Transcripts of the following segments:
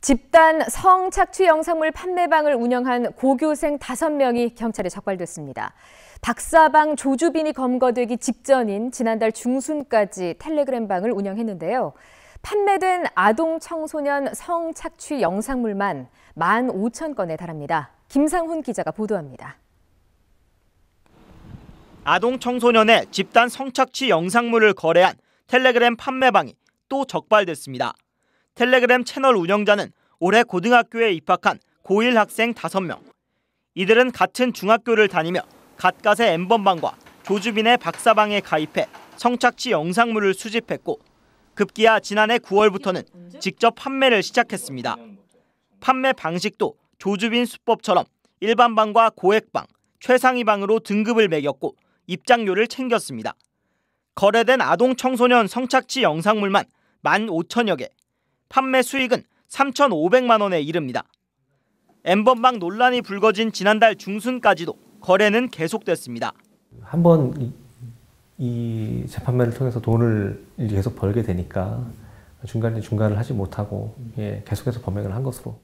집단 성 착취 영상물 판매방을 운영한 고교생 5명이 경찰에 적발됐습니다. 박사방 조주빈이 검거되기 직전인 지난달 중순까지 텔레그램 방을 운영했는데요. 판매된 아동 청소년 성 착취 영상물만 1만 5천 건에 달합니다. 김상훈 기자가 보도합니다. 아동 청소년의 집단 성착취 영상물을 거래한 텔레그램 판매방이 또 적발됐습니다. 텔레그램 채널 운영자는 올해 고등학교에 입학한 고1 학생 5명. 이들은 같은 중학교를 다니며 갓갓의 엠번방과 조주빈의 박사방에 가입해 성착취 영상물을 수집했고 급기야 지난해 9월부터는 직접 판매를 시작했습니다. 판매 방식도 조주빈 수법처럼 일반방과 고액방, 최상위방으로 등급을 매겼고 입장료를 챙겼습니다. 거래된 아동 청소년 성착취 영상물만 1 5 0 0 0여 개, 판매 수익은 3,500만 원에 이릅니다. 엠번방 논란이 불거진 지난달 중순까지도 거래는 계속됐습니다. 한번 이 재판매를 통해서 돈을 계속 벌게 되니까 중간에 중간을 하지 못하고 예, 계속해서 범행을 한 것으로.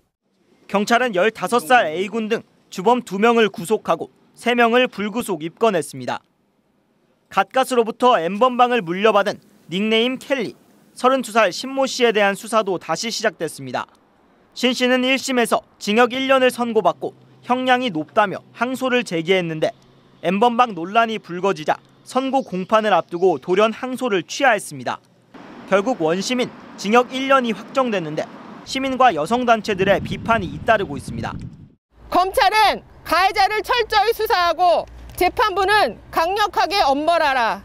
경찰은 15살 A군 등 주범 2명을 구속하고 3명을 불구속 입건했습니다. 갓갓으로부터 엠번방을 물려받은 닉네임 켈리. 32살 신 모 씨에 대한 수사도 다시 시작됐습니다. 신 씨는 1심에서 징역 1년을 선고받고 형량이 높다며 항소를 제기했는데 엠번방 논란이 불거지자 선고 공판을 앞두고 돌연 항소를 취하했습니다. 결국 원시민 징역 1년이 확정됐는데 시민과 여성단체들의 비판이 잇따르고 있습니다. 검찰은 가해자를 철저히 수사하고 재판부는 강력하게 엄벌하라.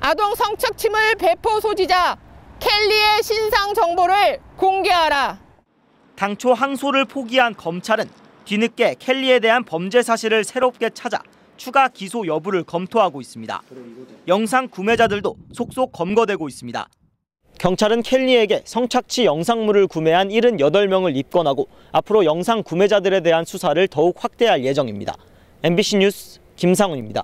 아동 성착취물 배포 소지자 켈리의 신상 정보를 공개하라. 당초 항소를 포기한 검찰은 뒤늦게 켈리에 대한 범죄 사실을 새롭게 찾아 추가 기소 여부를 검토하고 있습니다. 영상 구매자들도 속속 검거되고 있습니다. 경찰은 켈리에게 성착취 영상물을 구매한 78명을 입건하고 앞으로 영상 구매자들에 대한 수사를 더욱 확대할 예정입니다. MBC 뉴스 김상훈입니다.